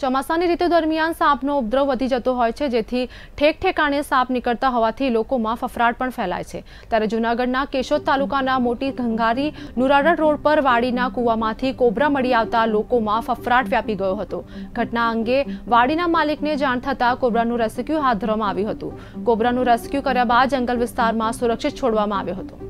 ચોમાસાની ઋતુ દરમિયાન સાપનો ઉપદ્રવ વધી જતો હોય છે જેથી ઠેક ઠેકાણે સાપ નીકળતા હોવાથી લોકોમાં ફફરાટ પણ ફેલાય છે ત્યારે જૂનાગઢના કેશોદ તાલુકાના મોટી ગંગારી નુરાડા રોડ પર વાડીના કૂવામાંથી કોબરા મળી આવતા લોકોમાં ફફરાટ વ્યાપી ગયો હતો ઘટના અંગે વાડીના માલિકને જાણ થતાં કોબરાનું રેસ્ક્યુ હાથ ધરવામાં આવ્યું હતું કોબરાનું રેસ્ક્યુ કર્યા બાદ જંગલ વિસ્તારમાં સુરક્ષિત છોડવામાં આવ્યો હતો